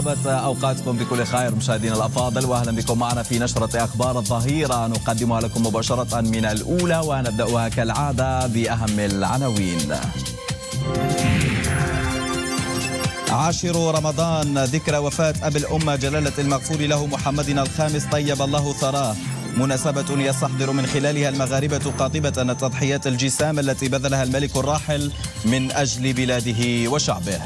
طابت أوقاتكم بكل خير مشاهدينا الأفاضل وأهلا بكم معنا في نشرة أخبار الظهيرة نقدمها لكم مباشرة من الأولى ونبدأها كالعادة بأهم العناوين عاشر رمضان ذكرى وفاة أبي الأمة جلالة المغفور له محمدنا الخامس طيب الله ثراه مناسبة يستحضر من خلالها المغاربة قاطبة التضحيات الجسام التي بذلها الملك الراحل من أجل بلاده وشعبه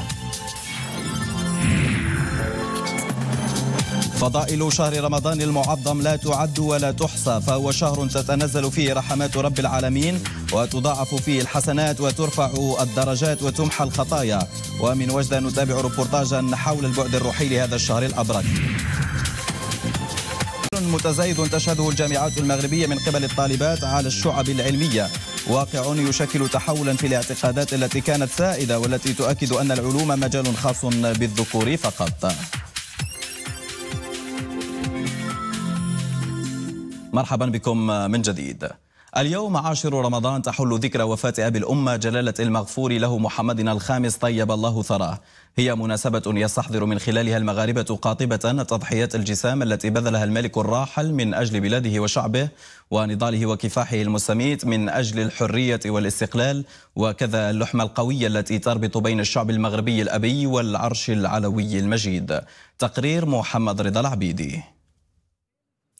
فضائل شهر رمضان المعظم لا تعد ولا تحصى فهو شهر تتنزل فيه رحمات رب العالمين وتضاعف فيه الحسنات وترفع الدرجات وتمحى الخطايا ومن وجدة نتابع ربورتاجا حول البعد الروحي لهذا الشهر الأبرد متزايد تشهده الجامعات المغربية من قبل الطالبات على الشعب العلمية واقع يشكل تحولا في الاعتقادات التي كانت سائدة والتي تؤكد أن العلوم مجال خاص بالذكور فقط مرحبا بكم من جديد اليوم عاشر رمضان تحل ذكرى وفاة أبي الأمة جلالة المغفور له محمدنا الخامس طيب الله ثراه هي مناسبة يستحضر من خلالها المغاربة قاطبة تضحيات الجسام التي بذلها الملك الراحل من أجل بلاده وشعبه ونضاله وكفاحه المستميت من أجل الحرية والاستقلال وكذا اللحمة القوية التي تربط بين الشعب المغربي الأبي والعرش العلوي المجيد تقرير محمد رضا العبيدي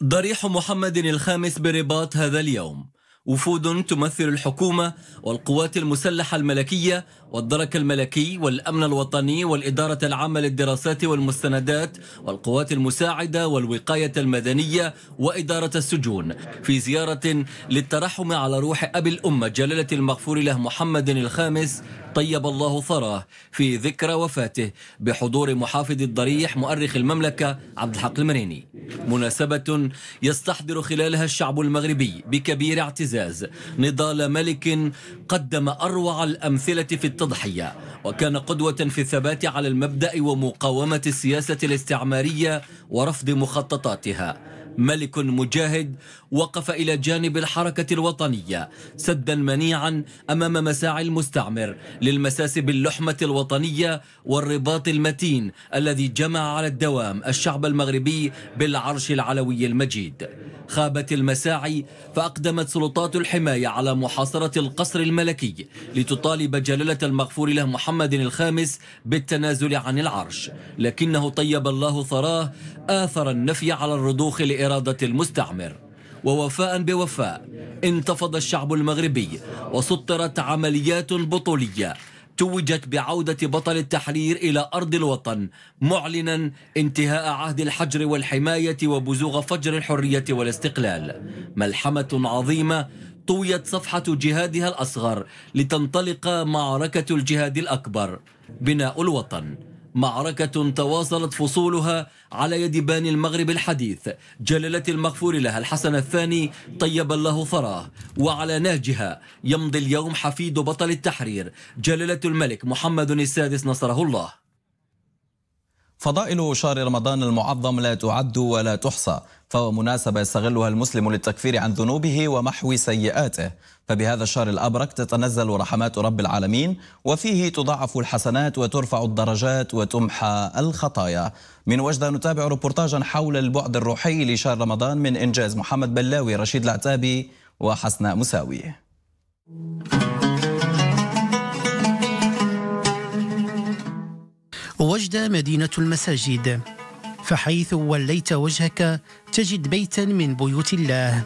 ضريح محمد الخامس برباط هذا اليوم وفود تمثل الحكومة والقوات المسلحة الملكية والدرك الملكي والأمن الوطني والإدارة العامة للدراسات والمستندات والقوات المساعدة والوقاية المدنية وإدارة السجون في زيارة للترحم على روح أبي الأمة جلالة المغفور له محمد الخامس طيب الله ثراه في ذكرى وفاته بحضور محافظ الضريح مؤرخ المملكة عبد الحق المريني مناسبة يستحضر خلالها الشعب المغربي بكبير اعتزاز الاعتزاز نضال ملك قدم أروع الأمثلة في التضحية وكان قدوة في الثبات على المبدأ ومقاومة السياسة الاستعمارية ورفض مخططاتها ملك مجاهد وقف إلى جانب الحركة الوطنية سدا منيعا أمام مساعي المستعمر للمساس باللحمة الوطنية والرباط المتين الذي جمع على الدوام الشعب المغربي بالعرش العلوي المجيد خابت المساعي فأقدمت سلطات الحماية على محاصرة القصر الملكي لتطالب جلالة المغفور له محمد الخامس بالتنازل عن العرش لكنه طيب الله ثراه آثر النفي على الرضوخ لإرادة إرادة المستعمر ووفاء بوفاء انتفض الشعب المغربي وسطرت عمليات بطولية توجت بعودة بطل التحرير إلى أرض الوطن معلنا انتهاء عهد الحجر والحماية وبزوغ فجر الحرية والاستقلال ملحمة عظيمة طويت صفحة جهادها الأصغر لتنطلق معركة الجهاد الأكبر بناء الوطن معركة تواصلت فصولها على يد باني المغرب الحديث جلالة المغفور لها الحسن الثاني طيب الله ثراه وعلى نهجها يمضي اليوم حفيد بطل التحرير جلالة الملك محمد السادس نصره الله فضائل شهر رمضان المعظم لا تعد ولا تحصى فهو مناسبة يستغلها المسلم للتكفير عن ذنوبه ومحو سيئاته فبهذا الشهر الأبرك تتنزل رحمات رب العالمين وفيه تضاعف الحسنات وترفع الدرجات وتمحى الخطايا من وجدة نتابع ربورتاجا حول البعد الروحي لشهر رمضان من إنجاز محمد بلاوي رشيد العتابي وحسناء مساوي وجدة مدينة المساجد فحيث وليت وجهك تجد بيتا من بيوت الله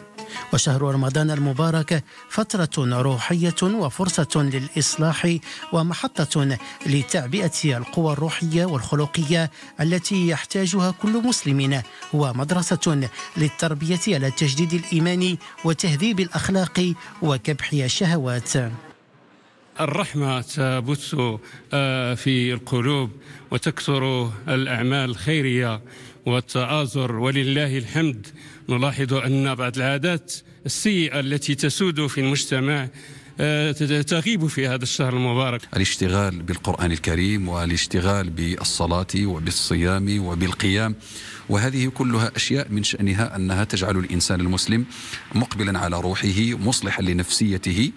وشهر رمضان المبارك فترة روحية وفرصة للإصلاح ومحطة لتعبئة القوى الروحية والخلقية التي يحتاجها كل مسلم ومدرسة للتربية على تجديد الإيمان وتهذيب الأخلاق وكبح الشهوات الرحمة تبث آه، في القلوب وتكثر الأعمال الخيرية والتآزر ولله الحمد نلاحظ أن بعض العادات السيئة التي تسود في المجتمع آه، تغيب في هذا الشهر المبارك الاشتغال بالقرآن الكريم والاشتغال بالصلاة وبالصيام وبالقيام وهذه كلها أشياء من شأنها أنها تجعل الإنسان المسلم مقبلا على روحه مصلحا لنفسيته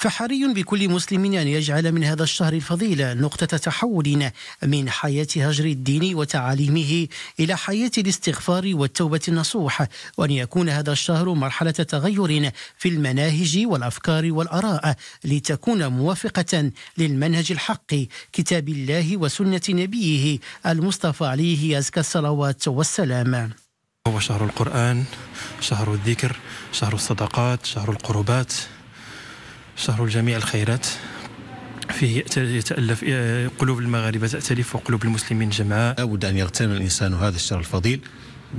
فحري بكل مسلم أن يجعل من هذا الشهر الفضيل نقطة تحول من حياة هجر الدين وتعاليمه إلى حياة الاستغفار والتوبة النصوح وأن يكون هذا الشهر مرحلة تغير في المناهج والأفكار والآراء لتكون موافقة للمنهج الحق كتاب الله وسنة نبيه المصطفى عليه أزكى الصلوات والسلام هو شهر القرآن شهر الذكر شهر الصدقات شهر القربات شهر الجميع الخيرات فيه يتألف قلوب المغاربة تأتلف وقلوب المسلمين جمعاء لابد أن يغتنم الإنسان هذا الشهر الفضيل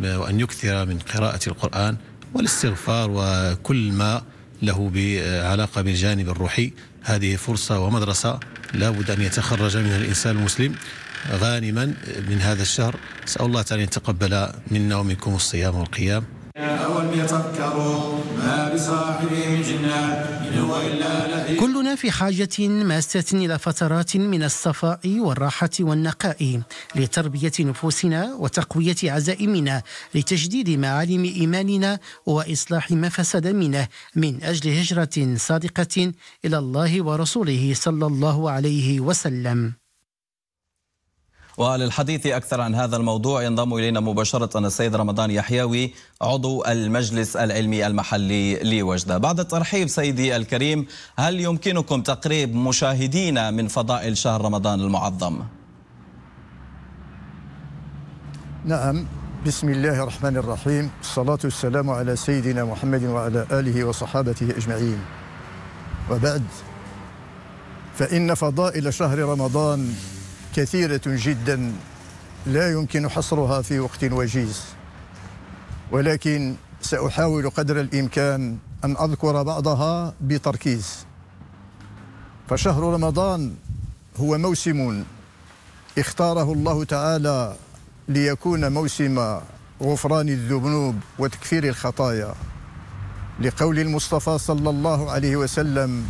وأن يكثر من قراءة القرآن والاستغفار وكل ما له علاقة بالجانب الروحي هذه فرصة ومدرسة لابد أن يتخرج منها الإنسان المسلم غانما من هذا الشهر سأل الله تعالى أن يتقبل منا ومنكم الصيام والقيام أولم ما بصاحبهم جنة إن هو إلا كلنا في حاجة ماسة إلى فترات من الصفاء والراحة والنقاء لتربية نفوسنا وتقوية عزائمنا لتجديد معالم إيماننا وإصلاح ما فسد منه من أجل هجرة صادقة إلى الله ورسوله صلى الله عليه وسلم وللحديث أكثر عن هذا الموضوع ينضم إلينا مباشرة السيد رمضان يحيوي عضو المجلس العلمي المحلي لوجدة بعد الترحيب سيدي الكريم هل يمكنكم تقريب مشاهدينا من فضائل شهر رمضان المعظم؟ نعم بسم الله الرحمن الرحيم الصلاة والسلام على سيدنا محمد وعلى آله وصحابته أجمعين وبعد فإن فضائل شهر رمضان كثيرة جدا لا يمكن حصرها في وقت وجيز ولكن سأحاول قدر الإمكان أن أذكر بعضها بتركيز فشهر رمضان هو موسم اختاره الله تعالى ليكون موسم غفران الذنوب وتكفير الخطايا لقول المصطفى صلى الله عليه وسلم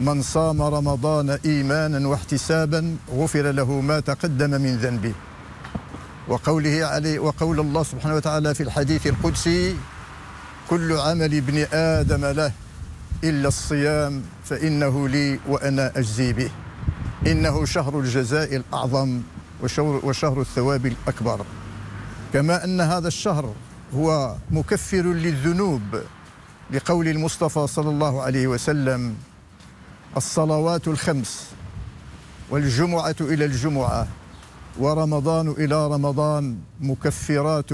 من صام رمضان إيمانا واحتسابا غفر له ما تقدم من ذنبه وقوله عليه وقول الله سبحانه وتعالى في الحديث القدسي كل عمل ابن آدم له إلا الصيام فإنه لي وأنا أجزي به إنه شهر الجزاء الأعظم وشهر, وشهر الثواب الأكبر كما أن هذا الشهر هو مكفر للذنوب لقول المصطفى صلى الله عليه وسلم الصلوات الخمس والجمعة إلى الجمعة ورمضان إلى رمضان مكفرات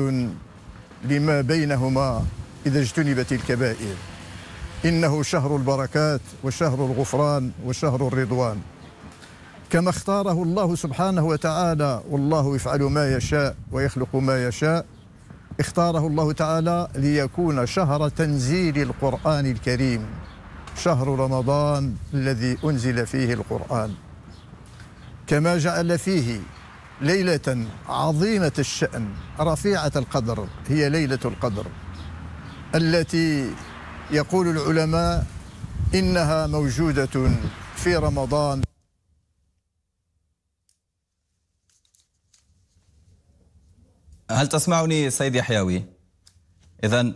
لما بينهما إذا اجتنبت الكبائر إنه شهر البركات وشهر الغفران وشهر الرضوان كما اختاره الله سبحانه وتعالى والله يفعل ما يشاء ويخلق ما يشاء اختاره الله تعالى ليكون شهر تنزيل القرآن الكريم شهر رمضان الذي أنزل فيه القرآن كما جعل فيه ليلة عظيمة الشأن رفيعة القدر هي ليلة القدر التي يقول العلماء إنها موجودة في رمضان هل تسمعني سيد يحياوي؟ إذا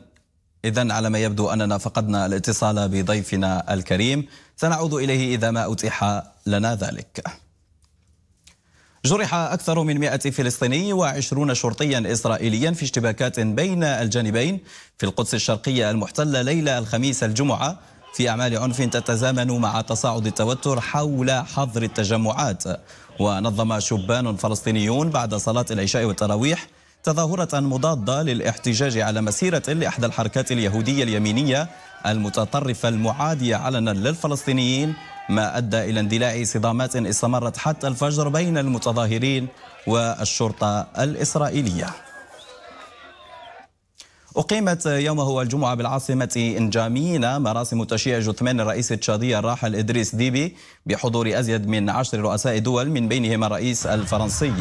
إذا على ما يبدو أننا فقدنا الاتصال بضيفنا الكريم سنعود إليه إذا ما أتيح لنا ذلك جرح أكثر من 100 فلسطيني وعشرون شرطيا إسرائيليا في اشتباكات بين الجانبين في القدس الشرقية المحتلة ليلة الخميس الجمعة في أعمال عنف تتزامن مع تصاعد التوتر حول حظر التجمعات ونظم شبان فلسطينيون بعد صلاة العشاء والتراويح تظاهرة مضادة للاحتجاج على مسيرة لإحدى الحركات اليهودية اليمينية المتطرفة المعادية علنا للفلسطينيين ما أدى إلى اندلاع صدامات استمرت حتى الفجر بين المتظاهرين والشرطة الإسرائيلية أقيمت يومه الجمعة بالعاصمة إنجامينا مراسم تشييع جثمان الرئيس التشادي الراحل إدريس ديبي بحضور أزيد من عشر رؤساء دول من بينهم الرئيس الفرنسي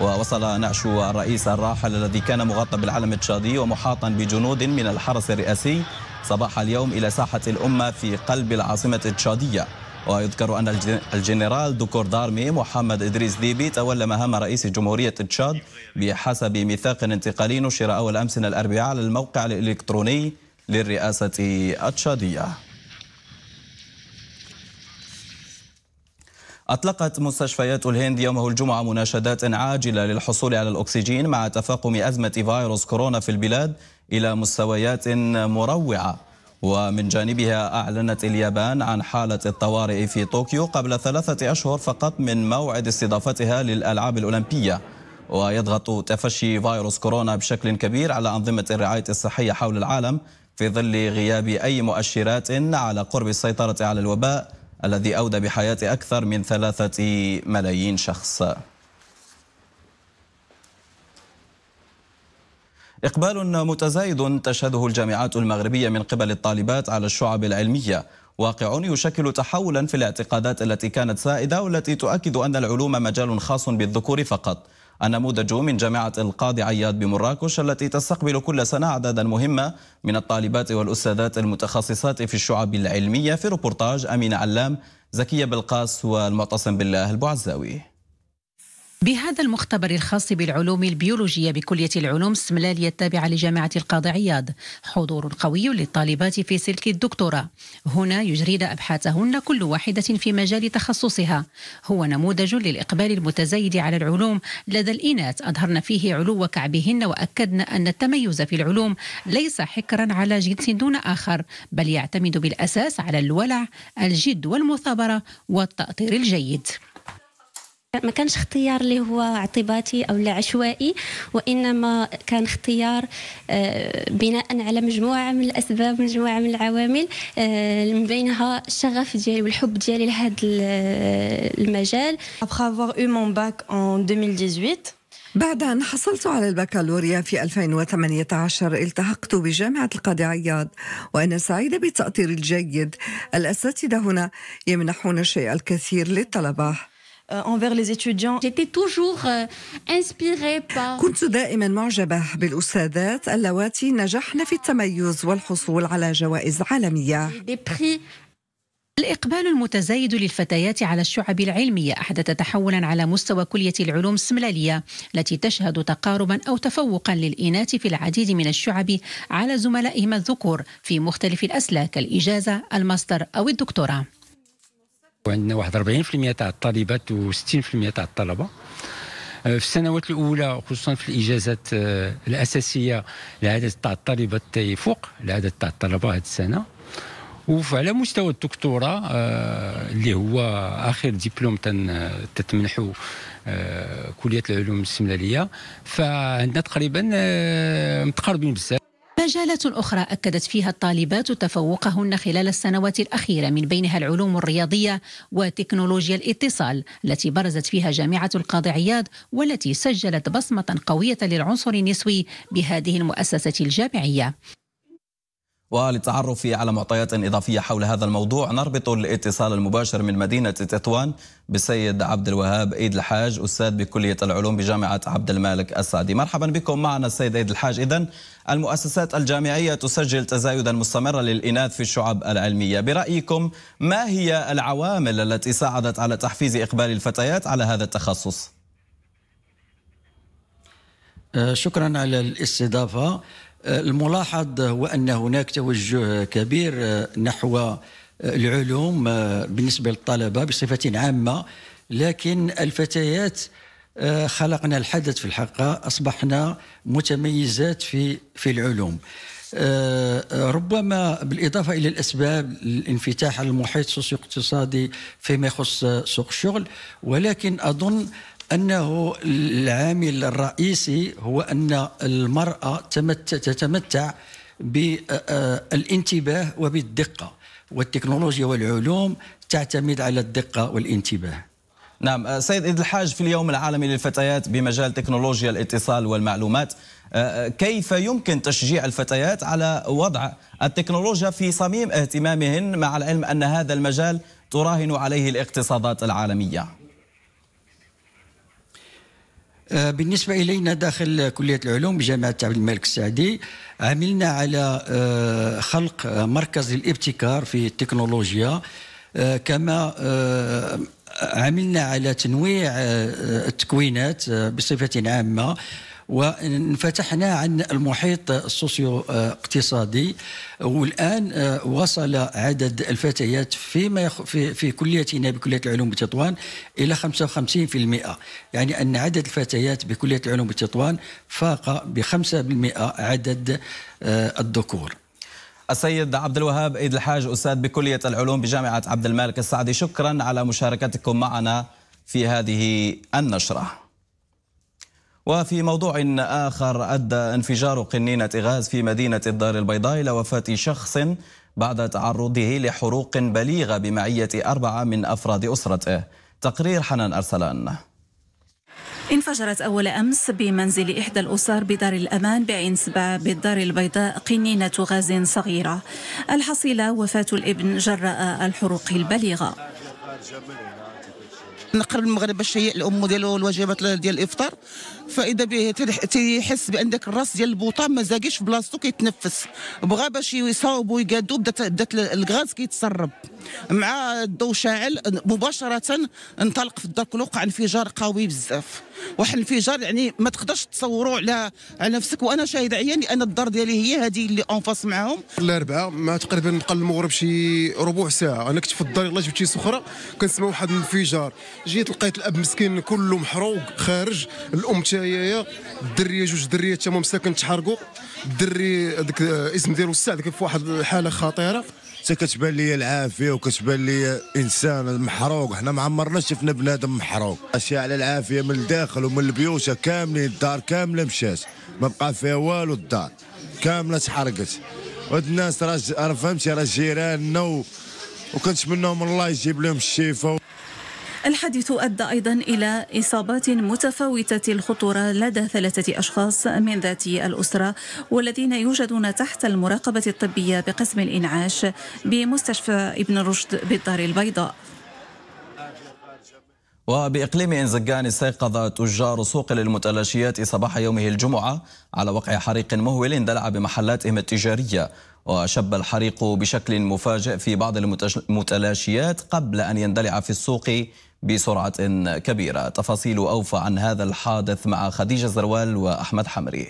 ووصل نعش الرئيس الراحل الذي كان مغطى بالعلم التشادي ومحاطا بجنود من الحرس الرئاسي صباح اليوم إلى ساحة الأمة في قلب العاصمة التشادية ويذكر أن الجنرال دكور دارمي محمد إدريس ديبي تولى مهام رئيس جمهورية تشاد بحسب ميثاق انتقالي نشر أول أمس الأربعاء على الموقع الإلكتروني للرئاسة التشادية أطلقت مستشفيات الهند يومه الجمعة مناشدات عاجلة للحصول على الأكسجين مع تفاقم أزمة فيروس كورونا في البلاد إلى مستويات مروعة ومن جانبها أعلنت اليابان عن حالة الطوارئ في طوكيو قبل ثلاثة أشهر فقط من موعد استضافتها للألعاب الأولمبية ويضغط تفشي فيروس كورونا بشكل كبير على أنظمة الرعاية الصحية حول العالم في ظل غياب أي مؤشرات على قرب السيطرة على الوباء الذي أودى بحياة أكثر من ثلاثة ملايين شخص إقبال متزايد تشهده الجامعات المغربية من قبل الطالبات على الشعب العلمية واقع يشكل تحولا في الاعتقادات التي كانت سائدة والتي تؤكد أن العلوم مجال خاص بالذكور فقط النموذج من جامعة القاضي عياد بمراكش التي تستقبل كل سنة أعدادا مهمة من الطالبات والأستاذات المتخصصات في الشعب العلمية في روبورتاج أمين علام زكية بالقاس والمعتصم بالله البعزاوي بهذا المختبر الخاص بالعلوم البيولوجية بكلية العلوم السملالية التابعة لجامعة القاضي عياض حضور قوي للطالبات في سلك الدكتوراه هنا يجرين أبحاثهن كل واحدة في مجال تخصصها هو نموذج للإقبال المتزايد على العلوم لدى الإناث أظهرن فيه علو كعبهن وأكدن أن التميز في العلوم ليس حكرا على جنس دون آخر بل يعتمد بالأساس على الولع الجد والمثابرة والتأطير الجيد ما كانش اختيار اللي هو اعتباطي او لا عشوائي وانما كان اختيار آه، بناء على مجموعه من الاسباب مجموعه من العوامل آه، من بينها الشغف ديالي والحب ديالي لهذا آه، المجال Après avoir eu mon bac en 2018 بعد أن حصلت على البكالوريا في 2018 التحقت بجامعة القاضي عياض وأنا سعيدة بالتأطير الجيد الأساتذة هنا يمنحون الشيء الكثير للطلبة Euh, envers les étudiants. J'étais toujours euh, inspirée par كنت دائما معجبة بالأستاذات اللواتي نجحن في التميز والحصول على جوائز عالمية. الإقبال المتزايد للفتيات على الشعب العلمية أحدث تحولا على مستوى كلية العلوم السملالية التي تشهد تقاربا أو تفوقا للإناث في العديد من الشعب على زملائهم الذكور في مختلف الأسلاك الإجازة الماستر أو الدكتوراه وعندنا واحد 40% تاع الطالبات و60% تاع الطلبه آه، في السنوات الاولى خصوصا في الاجازات آه، الاساسيه العدد تاع الطالبات يفوق العدد تاع الطلبه هذه السنه وعلى مستوى الدكتوراه آه، اللي هو اخر دبلوم تتمنحو كليه العلوم السملاليه فعندنا تقريبا متقاربين بزاف مجالات أخرى أكدت فيها الطالبات تفوقهن خلال السنوات الأخيرة من بينها العلوم الرياضية وتكنولوجيا الاتصال التي برزت فيها جامعة القاضي عياض والتي سجلت بصمة قوية للعنصر النسوي بهذه المؤسسة الجامعية وللتعرف على معطيات إضافية حول هذا الموضوع نربط الاتصال المباشر من مدينة تطوان بالسيد عبد الوهاب عيد الحاج أستاذ بكلية العلوم بجامعة عبد المالك السعدي مرحبا بكم معنا السيد عيد الحاج إذا المؤسسات الجامعية تسجل تزايدا مستمرا للإناث في الشعب العلمية برأيكم ما هي العوامل التي ساعدت على تحفيز إقبال الفتيات على هذا التخصص؟ آه، شكرا على الاستضافة الملاحظ هو أن هناك توجه كبير نحو العلوم بالنسبة للطلبة بصفة عامة لكن الفتيات آه، خلقنا الحدث في الحقيقة أصبحنا متميزات في في العلوم آه، آه، ربما بالإضافة إلى الأسباب الانفتاح على المحيط السوسيو اقتصادي فيما يخص سوق الشغل ولكن أظن أنه العامل الرئيسي هو أن المرأة تتمتع بالانتباه وبالدقة والتكنولوجيا والعلوم تعتمد على الدقة والانتباه نعم آه، سيد إد الحاج في اليوم العالمي للفتيات بمجال تكنولوجيا الاتصال والمعلومات آه، آه، كيف يمكن تشجيع الفتيات على وضع التكنولوجيا في صميم اهتمامهن مع العلم أن هذا المجال تراهن عليه الاقتصادات العالمية آه، بالنسبة إلينا داخل كلية العلوم بجامعة عبد الملك السعدي عملنا على آه، خلق مركز للابتكار في التكنولوجيا آه، كما عملنا على تنويع التكوينات بصفة عامة وانفتحنا عن المحيط السوسيو اقتصادي والان آه، وصل عدد الفتيات فيما يخ... في في كليتنا بكليه العلوم بتطوان الى 55% يعني ان عدد الفتيات بكليه العلوم بتطوان فاق ب 5% عدد آه، الذكور السيد عبد الوهاب عيد الحاج استاذ بكليه العلوم بجامعه عبد الملك السعدي شكرا على مشاركتكم معنا في هذه النشره وفي موضوع آخر أدى انفجار قنينة غاز في مدينة الدار البيضاء إلى وفاة شخص بعد تعرضه لحروق بليغة بمعية أربعة من أفراد أسرته تقرير حنان أرسلان انفجرت أول أمس بمنزل إحدى الأسر بدار الأمان بعين سبع بالدار البيضاء قنينة غاز صغيرة الحصيلة وفاة الابن جراء الحروق البليغة نقر المغرب باش يهيئ الام ديالو الواجبات ديال الافطار فاذا به تيحس بان داك الراس ديال البوطه ما زاكيش في بلاصتو كيتنفس بغى باش يصاوب ويقادو بدات بدات الغاز كيتسرب مع الضو شاعل مباشره انطلق في الدار كله وقع انفجار قوي بزاف واحد الانفجار يعني ما تقدرش تصوروا على على نفسك وانا شاهد عيان لان الدار ديالي هي هذه اللي انفاس معاهم الاربعاء مع تقريبا نقل المغرب شي ربع ساعه انا كنت في الدار يلاه شي سخره كنسمع واحد الانفجار جيت لقيت الاب مسكين كله محروق خارج الام تاهي الدريه جوج دريات تما مساكن تحرقوا الدري هذاك اسم ديالو السعد داك في واحد الحاله خطيره حتى كتبان لي العافيه وكتبان لي انسان محروق حنا ما عمرنا شفنا بنادم محروق اشياء على العافيه من الداخل ومن البيوت كاملين الدار كامله مشات ما بقى فيها والو الدار كامله تحرقت وهاد الناس راه فهمتي راه جيراننا و... من الله يجيب لهم الشفاء الحادث أدى أيضا إلى إصابات متفاوتة الخطورة لدى ثلاثة أشخاص من ذات الأسرة والذين يوجدون تحت المراقبة الطبية بقسم الإنعاش بمستشفى ابن رشد بالدار البيضاء وبإقليم إنزقان استيقظ تجار سوق للمتلاشيات صباح يومه الجمعة على وقع حريق مهول اندلع بمحلاتهم التجارية وشب الحريق بشكل مفاجئ في بعض المتلاشيات قبل أن يندلع في السوق بسرعة كبيرة تفاصيل أوفى عن هذا الحادث مع خديجة زروال وأحمد حمري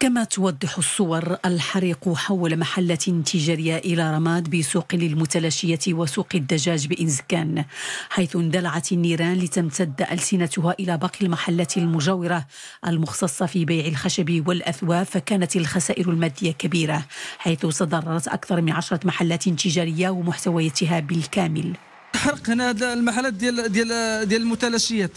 كما توضح الصور الحريق حول محلة تجارية إلى رماد بسوق للمتلاشية وسوق الدجاج بإنزكان حيث اندلعت النيران لتمتد ألسنتها إلى باقي المحلات المجاورة المختصة في بيع الخشب والأثواب فكانت الخسائر المادية كبيرة حيث تضررت أكثر من عشرة محلات تجارية ومحتوياتها بالكامل حرق هنا هذا المحلات ديال ديال ديال المتلاشيات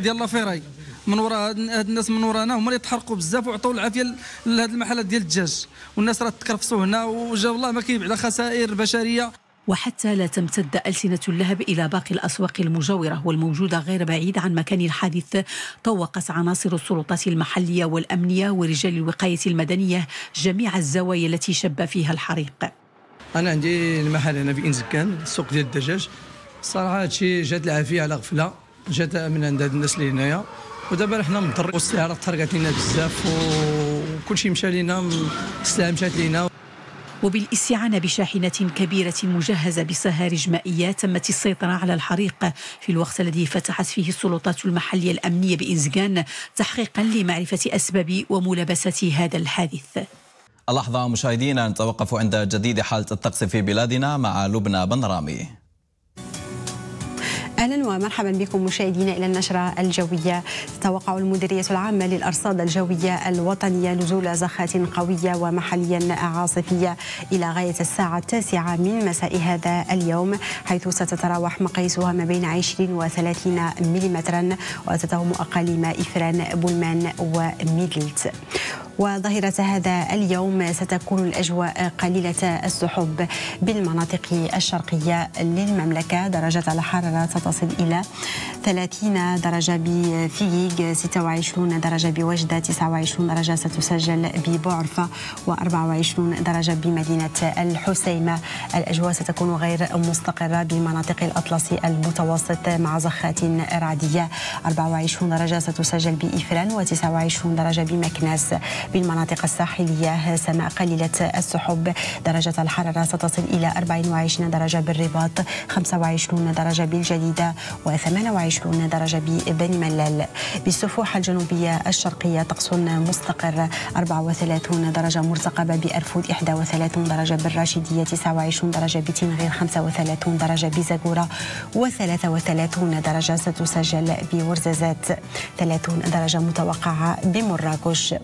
ديال لافيراي من وراء هاد الناس من ورانا هما اللي تحرقوا بزاف وعطوا العافيه لهاد المحلات ديال الدجاج والناس راه تكرفصوا هنا وجا والله ما كيبعد على خسائر بشريه وحتى لا تمتد ألسنة اللهب إلى باقي الأسواق المجاورة والموجودة غير بعيد عن مكان الحادث طوقت عناصر السلطات المحلية والأمنية ورجال الوقاية المدنية جميع الزوايا التي شب فيها الحريق أنا عندي المحل هنا في إنزكان السوق ديال الدجاج صراحه هادشي جات العافيه على غفله جات من عند هاد الناس اللي هنايا ودابا حنا مضر والاستعاره تحرقت لنا بزاف وكلشي مشى لينا السلعه مشات لينا وبالاستعانة بشاحنة كبيرة مجهزة بصهارج مائية تمت السيطرة على الحريق في الوقت الذي فتحت فيه السلطات المحلية الأمنية بإنزغان تحقيقا لمعرفة أسباب وملابسة هذا الحادث اللحظة مشاهدينا نتوقف عند جديد حالة الطقس في بلادنا مع لبنى بن رامي. اهلا ومرحبا بكم مشاهدينا الى النشره الجويه تتوقع المديريه العامه للارصاد الجويه الوطنيه نزول زخات قويه ومحليا عاصفيه الى غايه الساعه التاسعه من مساء هذا اليوم حيث ستتراوح مقاييسها ما بين 20 و 30 ملم وتتهم اقاليم افران بولمان وميدلت وظهيرة هذا اليوم ستكون الأجواء قليلة السحب بالمناطق الشرقية للمملكة درجة الحرارة ستصل إلى 30 درجة بفييغ 26 درجة بوجدة 29 درجة ستسجل ببعرفة و24 درجة بمدينة الحسيمة الأجواء ستكون غير مستقرة بمناطق الأطلس المتوسط مع زخات رعدية 24 درجة ستسجل بإفران و29 درجة بمكناس بالمناطق الساحلية سماء قليلة السحب درجة الحرارة ستصل إلى 24 درجة بالرباط 25 درجة بالجليدة و28 درجة ببني ملال بالسفوح الجنوبية الشرقية طقس مستقر 34 درجة مرتقبة بأرفود 31 درجة بالراشدية 29 درجة بتنغير 35 درجه بزاكوره بزاجورة و33 درجة ستسجل بورزازات 30 درجة متوقعة بمراكش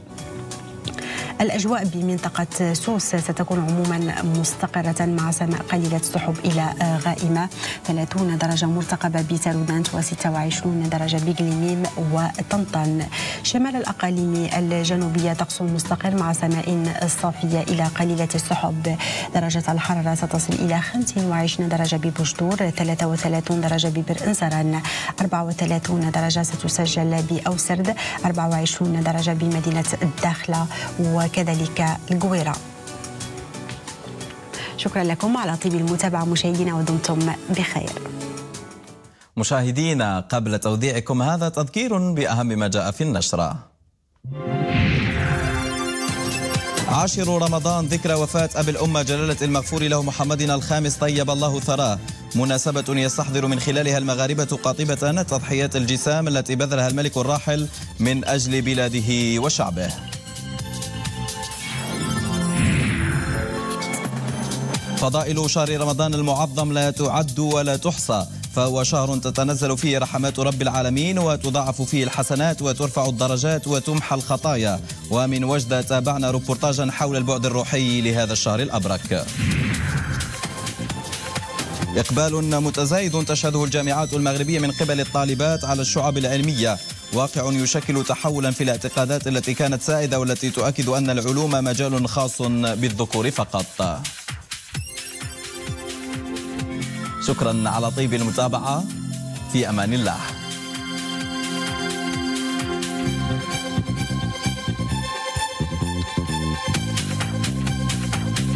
الأجواء بمنطقة سوس ستكون عموما مستقرة مع سماء قليلة السحب إلى غائمة 30 درجة مرتقبة بتارودانت و26 درجة بجليميم وطنطا شمال الأقاليم الجنوبية طقس مستقر مع سماء صافية إلى قليلة السحب درجة الحرارة ستصل إلى 25 درجة ببوشدور 33 درجة ببر إنسران 34 درجة ستسجل بأوسرد 24 درجة بمدينة الداخلة و وكذلك القويرة شكرا لكم على طيب المتابعة مشاهدينا ودمتم بخير مشاهدينا قبل توديعكم هذا تذكير بأهم ما جاء في النشرة عاشر رمضان ذكرى وفاة أبي الأمة جلالة المغفور له محمدنا الخامس طيب الله ثراه مناسبة يستحضر من خلالها المغاربة قاطبة تضحيات الجسام التي بذلها الملك الراحل من أجل بلاده وشعبه فضائل شهر رمضان المعظم لا تعد ولا تحصى فهو شهر تتنزل فيه رحمات رب العالمين وتضاعف فيه الحسنات وترفع الدرجات وتمحى الخطايا ومن وجدة تابعنا ربورتاجا حول البعد الروحي لهذا الشهر الأبرك إقبال متزايد تشهده الجامعات المغربية من قبل الطالبات على الشعب العلمية واقع يشكل تحولا في الاعتقادات التي كانت سائدة والتي تؤكد أن العلوم مجال خاص بالذكور فقط شكرا على طيب المتابعة في أمان الله